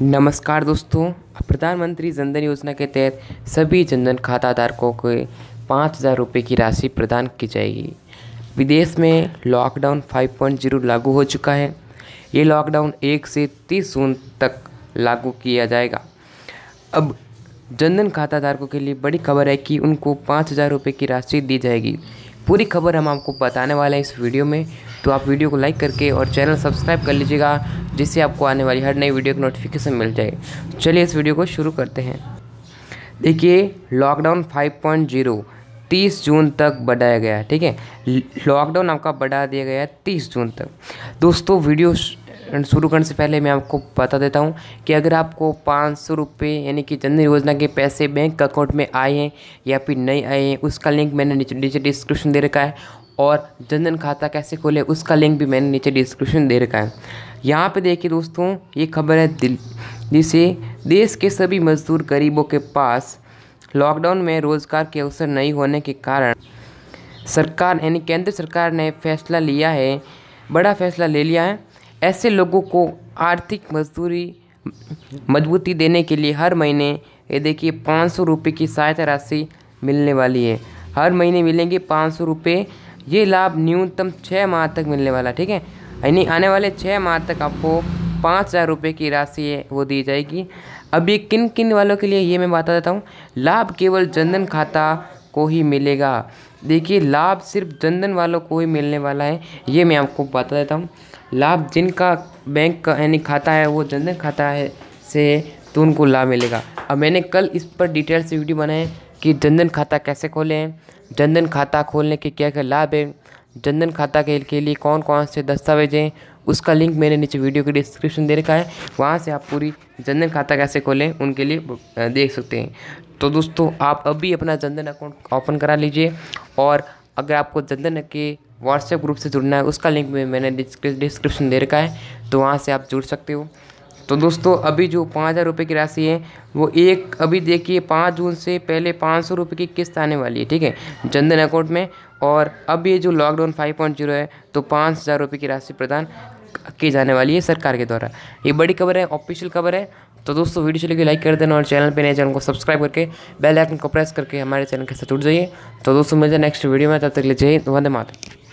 नमस्कार दोस्तों प्रधानमंत्री जनधन योजना के तहत सभी जनधन खाता धारकों को पाँच हज़ार रुपये की राशि प्रदान की जाएगी विदेश में लॉकडाउन 5.0 लागू हो चुका है ये लॉकडाउन एक से तीस जून तक लागू किया जाएगा अब जनधन खाता धारकों के लिए बड़ी खबर है कि उनको पाँच हज़ार रुपये की राशि दी जाएगी पूरी खबर हम आपको बताने वाले हैं इस वीडियो में तो आप वीडियो को लाइक करके और चैनल सब्सक्राइब कर लीजिएगा जिससे आपको आने वाली हर नई वीडियो की नोटिफिकेशन मिल जाए चलिए इस वीडियो को शुरू करते हैं देखिए लॉकडाउन 5.0 तीस जून तक बढ़ाया गया है ठीक है लॉकडाउन आपका बढ़ा दिया गया है तीस जून तक दोस्तों वीडियो शुरू करने से पहले मैं आपको बता देता हूँ कि अगर आपको पाँच सौ रुपये यानी कि जनधन योजना के पैसे बैंक अकाउंट में आए हैं या फिर नहीं आए हैं उसका लिंक मैंने नीचे नीचे डिस्क्रिप्शन दे रखा है और जनधन खाता कैसे खोले उसका लिंक भी मैंने नीचे डिस्क्रिप्शन दे रखा है यहाँ पे देखिए दोस्तों ये खबर है दिल जिसे देश के सभी मजदूर गरीबों के पास लॉकडाउन में रोज़गार के अवसर नहीं होने के कारण सरकार यानी केंद्र सरकार ने फैसला लिया है बड़ा फैसला ले लिया है ऐसे लोगों को आर्थिक मजदूरी मजबूती देने के लिए हर महीने ये देखिए पाँच सौ रुपये की सहायता राशि मिलने वाली है हर महीने मिलेंगे पाँच सौ रुपये ये लाभ न्यूनतम छः माह तक मिलने वाला ठीक है यानी आने वाले छः माह तक आपको पाँच हज़ार रुपये की राशि है वो दी जाएगी अभी किन किन वालों के लिए ये मैं बता देता हूँ लाभ केवल जनधन खाता को ही मिलेगा देखिए लाभ सिर्फ जनधन वालों को ही मिलने वाला है ये मैं आपको बता देता हूँ लाभ जिनका बैंक का यानी खाता है वो जनधन खाता है से तो उनको लाभ मिलेगा अब मैंने कल इस पर डिटेल से वीडियो बनाए कि जनधन खाता कैसे खोलें जनधन खाता खोलने के क्या क्या लाभ है जनधन खाता के, के लिए कौन कौन से दस्तावेज हैं उसका लिंक मैंने नीचे वीडियो के डिस्क्रिप्शन दे रखा है वहाँ से आप पूरी जनधन खाता कैसे खोलें उनके लिए देख सकते हैं तो दोस्तों आप अभी अपना जनधन अकाउंट ओपन करा लीजिए और अगर आपको जनधन के व्हाट्सएप ग्रुप से जुड़ना है उसका लिंक भी मैंने डिस्क्रिप्शन दे रखा है तो वहाँ से आप जुड़ सकते हो तो दोस्तों अभी जो पाँच हज़ार रुपये की राशि है वो एक अभी देखिए पाँच जून से पहले पाँच सौ रुपये की किस्त आने वाली है ठीक है जनधन अकाउंट में और अब ये जो लॉकडाउन फाइव पॉइंट जीरो है तो पाँच हज़ार रुपये की राशि प्रदान की जाने वाली है सरकार के द्वारा ये बड़ी खबर है ऑफिशियल खबर है तो दोस्तों वीडियो चलेगी लाइक कर देना और चैनल पर नए चैनल को सब्सक्राइब करके बेल आइकन को प्रेस करके हमारे चैनल के साथ जुड़ जाइए तो दोस्तों मिलते हैं नेक्स्ट वीडियो में तब तक ले जय वंदे माता